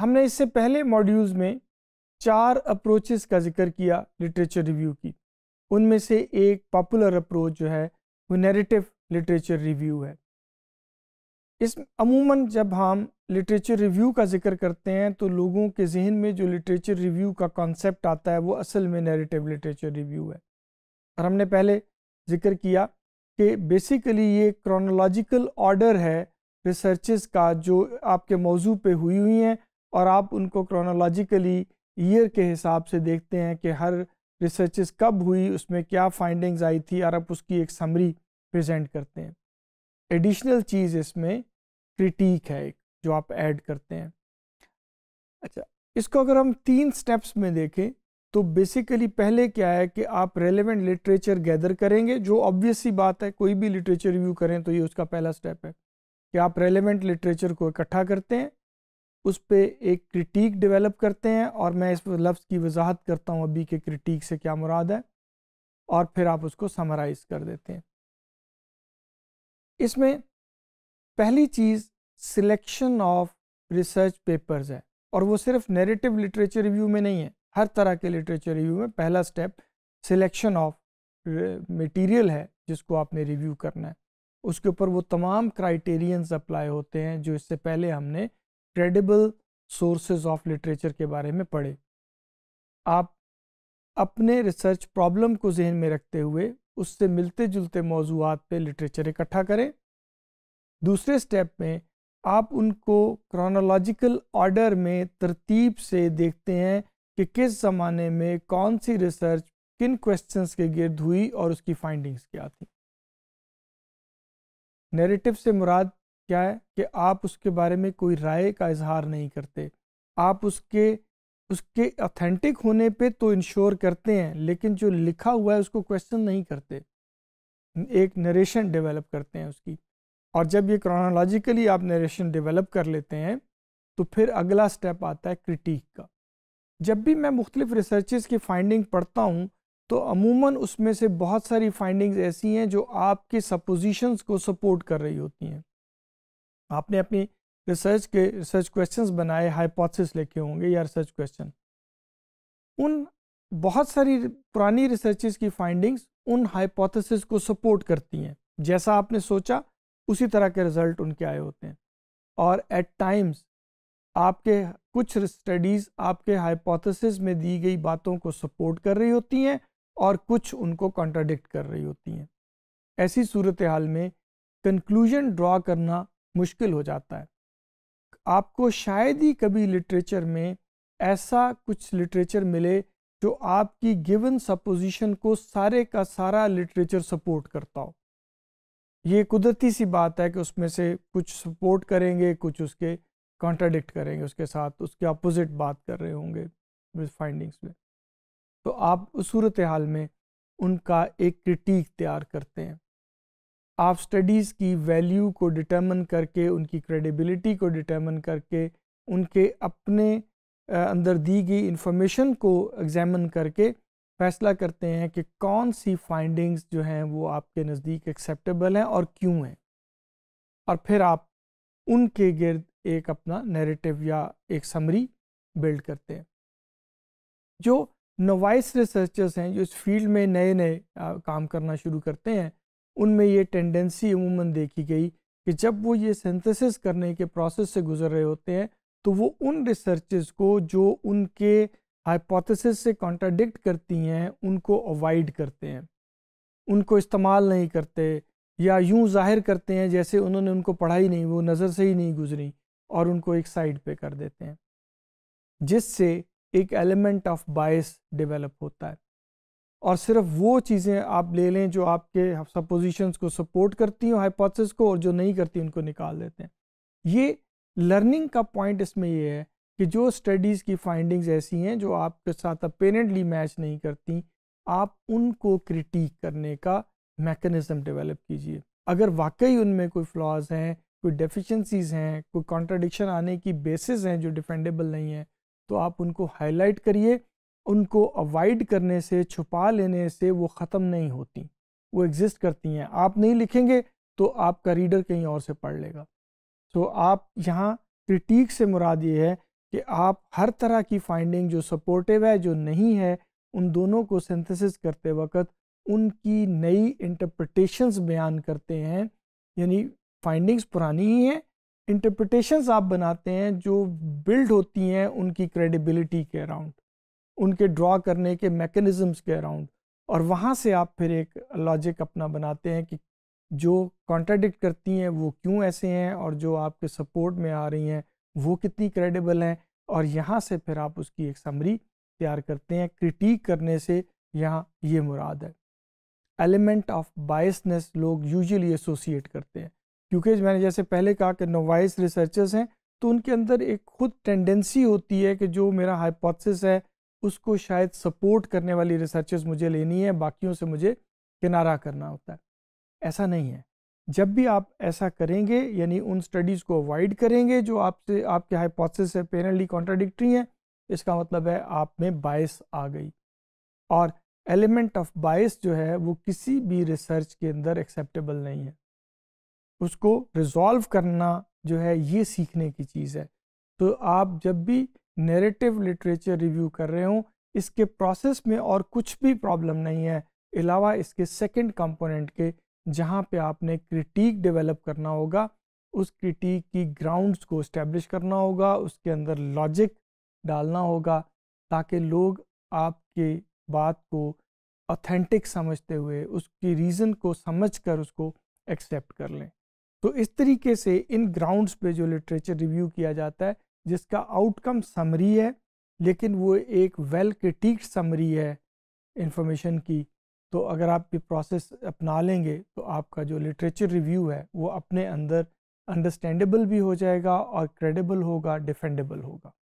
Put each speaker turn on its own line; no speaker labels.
हमने इससे पहले मॉड्यूल्स में चार अप्रोचेस का जिक्र किया लिटरेचर रिव्यू की उनमें से एक पॉपुलर अप्रोच जो है वो नेरेटिव लिटरेचर रिव्यू है इस अमूमन जब हम लिटरेचर रिव्यू का जिक्र करते हैं तो लोगों के जहन में जो लिटरेचर रिव्यू का कॉन्सेप्ट आता है वो असल में नेरेटिव लिटरेचर रिव्यू है और हमने पहले जिक्र किया कि बेसिकली ये क्रोनोलॉजिकल ऑर्डर है रिसर्चेस का जो आपके मौजू पे हुई हुई हैं और आप उनको क्रोनोलॉजिकली ईयर के हिसाब से देखते हैं कि हर रिसर्चेस कब हुई उसमें क्या फाइंडिंग्स आई थी और आप उसकी एक समरी प्रेजेंट करते हैं एडिशनल चीज़ इसमें क्रिटिक है एक जो आप ऐड करते हैं अच्छा इसको अगर हम तीन स्टेप्स में देखें तो बेसिकली पहले क्या है कि आप रेलिवेंट लिटरेचर गैदर करेंगे जो ऑब्वियस ही बात है कोई भी लिटरेचर रिव्यू करें तो ये उसका पहला स्टेप है कि आप रेलिवेंट लिटरेचर को इकट्ठा करते हैं उस पर एक क्रिटिक डेवलप करते हैं और मैं इस लफ्ज़ की वजाहत करता हूँ अभी के क्रिटिक से क्या मुराद है और फिर आप उसको समराइज़ कर देते हैं इसमें पहली चीज़ सिलेक्शन ऑफ रिसर्च पेपर्स है और वो सिर्फ नेरेटिव लिटरेचर रिव्यू में नहीं है हर तरह के लिटरेचर रिव्यू में पहला स्टेप सिलेक्शन ऑफ मटेरियल है जिसको आपने रिव्यू करना है उसके ऊपर वो तमाम क्राइटेरियंस अप्लाई होते हैं जो इससे पहले हमने क्रेडिबल सोर्सेज ऑफ लिटरेचर के बारे में पढ़ें आप अपने रिसर्च प्रॉब्लम को जहन में रखते हुए उससे मिलते जुलते मौजूद पे लिटरेचर इकट्ठा करें दूसरे स्टेप में आप उनको क्रोनोलॉजिकल ऑर्डर में तरतीब से देखते हैं कि किस ज़माने में कौन सी रिसर्च किन क्वेश्चंस के गिर्द हुई और उसकी फाइंडिंग्स क्या थी नैरेटिव से मुराद क्या है कि आप उसके बारे में कोई राय का इजहार नहीं करते आप उसके उसके ऑथेंटिक होने पे तो इंश्योर करते हैं लेकिन जो लिखा हुआ है उसको क्वेश्चन नहीं करते एक नरेशन डेवलप करते हैं उसकी और जब ये क्रोनोलॉजिकली आप नरेशन डेवलप कर लेते हैं तो फिर अगला स्टेप आता है क्रिटिक का जब भी मैं मुख्तलिफ रिसर्चेस की फाइंडिंग पढ़ता हूँ तो अमूमन उसमें से बहुत सारी फाइंडिंग्स ऐसी हैं जो आपके सपोजिशंस को सपोर्ट कर रही होती हैं आपने अपनी रिसर्च के रिसर्च क्वेश्चंस बनाए हाइपोथेसिस लिखे होंगे या रिसर्च क्वेश्चन उन बहुत सारी पुरानी रिसर्चेस की फाइंडिंग्स उन हाइपोथेसिस को सपोर्ट करती हैं जैसा आपने सोचा उसी तरह के रिजल्ट उनके आए होते हैं और एट टाइम्स आपके कुछ स्टडीज़ आपके हाइपोथेसिस में दी गई बातों को सपोर्ट कर रही होती हैं और कुछ उनको कॉन्ट्राडिक्ट कर रही होती हैं ऐसी सूरत हाल में कंक्लूजन ड्रॉ करना मुश्किल हो जाता है आपको शायद ही कभी लिटरेचर में ऐसा कुछ लिटरेचर मिले जो आपकी गिवन सपोजिशन को सारे का सारा लिटरेचर सपोर्ट करता हो ये कुदरती सी बात है कि उसमें से कुछ सपोर्ट करेंगे कुछ उसके कॉन्ट्राडिक्ट करेंगे उसके साथ उसके अपोजिट बात कर रहे होंगे विद फाइंडिंग्स में तो आप सूरत हाल में उनका एक क्रिटीक तैयार करते हैं आप स्टडीज़ की वैल्यू को डिटर्मन करके उनकी क्रेडिबिलिटी को डिटर्मन करके उनके अपने अंदर दी गई इन्फॉर्मेशन को एग्जामिन करके फैसला करते हैं कि कौन सी फाइंडिंग्स जो हैं वो आपके नज़दीक एक्सेप्टेबल हैं और क्यों हैं और फिर आप उनके गिर्द एक अपना नैरेटिव या एक समरी बिल्ड करते हैं जो नोवाइस रिसर्चर्स हैं जो इस फील्ड में नए नए काम करना शुरू करते हैं उनमें ये टेंडेंसी उमूमन देखी गई कि जब वो ये सिंथेसिस करने के प्रोसेस से गुजर रहे होते हैं तो वो उन रिसर्चेस को जो उनके हाइपोथेसिस से कॉन्ट्राडिक्ट करती हैं उनको अवॉइड करते हैं उनको इस्तेमाल नहीं करते या यूं जाहिर करते हैं जैसे उन्होंने उनको पढ़ाई नहीं वो नज़र से ही नहीं गुजरी और उनको एक साइड पे कर देते हैं जिससे एक एलिमेंट ऑफ बायस डेवलप होता है और सिर्फ वो चीज़ें आप ले लें जो आपके सपोजिशंस को सपोर्ट करती हैं हाइपोथेसिस को और जो नहीं करती उनको निकाल देते हैं ये लर्निंग का पॉइंट इसमें ये है कि जो स्टडीज़ की फाइंडिंग्स ऐसी हैं जो आपके साथ अपेरेंटली मैच नहीं करती आप उनको क्रिटिक करने का मैकेनिज़म डेवलप कीजिए अगर वाकई उनमें कोई फ्लॉज हैं कोई डेफिशेंसीज हैं कोई कॉन्ट्राडिक्शन आने की बेसिस हैं जो डिफेंडेबल नहीं है तो आप उनको हाईलाइट करिए उनको अवॉइड करने से छुपा लेने से वो ख़त्म नहीं होती वो एग्जिस्ट करती हैं आप नहीं लिखेंगे तो आपका रीडर कहीं और से पढ़ लेगा तो आप यहाँ क्रिटिक से मुराद ये है कि आप हर तरह की फाइंडिंग जो सपोर्टिव है जो नहीं है उन दोनों को सिंथेसिस करते वक्त उनकी नई इंटरप्रटेशंस बयान करते हैं यानी फाइंडिंग्स पुरानी ही हैं इंटरप्रटेशंस आप बनाते हैं जो बिल्ड होती हैं उनकी क्रेडिबिलिटी के अराउंड उनके ड्रॉ करने के मैकेनिज़म्स के अराउंड और वहाँ से आप फिर एक लॉजिक अपना बनाते हैं कि जो कॉन्ट्राडिक्ट करती हैं वो क्यों ऐसे हैं और जो आपके सपोर्ट में आ रही हैं वो कितनी क्रेडिबल हैं और यहाँ से फिर आप उसकी एक समरी तैयार करते हैं क्रिटिक करने से यहाँ ये मुराद है एलिमेंट ऑफ बायसनेस लोग यूजुअली एसोसिएट करते हैं क्योंकि मैंने जैसे पहले कहा कि नोवाइस रिसर्चर्स हैं तो उनके अंदर एक खुद टेंडेंसी होती है कि जो मेरा हाइपोथेसिस है उसको शायद सपोर्ट करने वाली रिसर्चेस मुझे लेनी है बाकियों से मुझे किनारा करना होता है ऐसा नहीं है जब भी आप ऐसा करेंगे यानी उन स्टडीज़ को अवॉइड करेंगे जो आपसे आपके हाइपोथेसिस से पेरेंटली कॉन्ट्राडिक्ट्री हैं इसका मतलब है आप में बायस आ गई और एलिमेंट ऑफ बायस जो है वो किसी भी रिसर्च के अंदर एक्सेप्टेबल नहीं है उसको रिजॉल्व करना जो है ये सीखने की चीज़ है तो आप जब भी नेरेटिव लिटरेचर रिव्यू कर रहे हों इसके प्रोसेस में और कुछ भी प्रॉब्लम नहीं है अलावा इसके सेकंड कंपोनेंट के जहाँ पे आपने क्रिटिक डेवलप करना होगा उस क्रिटिक की ग्राउंड्स को इस्टेब्लिश करना होगा उसके अंदर लॉजिक डालना होगा ताकि लोग आपके बात को ऑथेंटिक समझते हुए उसकी रीज़न को समझकर उसको एक्सेप्ट कर लें तो इस तरीके से इन ग्राउंड्स पे जो लिटरेचर रिव्यू किया जाता है जिसका आउटकम समरी है लेकिन वो एक वेल क्रिटिक्ड समरी है इंफॉर्मेशन की तो अगर आप ये प्रोसेस अपना लेंगे तो आपका जो लिटरेचर रिव्यू है वो अपने अंदर अंडरस्टैंडेबल भी हो जाएगा और क्रेडिबल होगा डिफेंडेबल होगा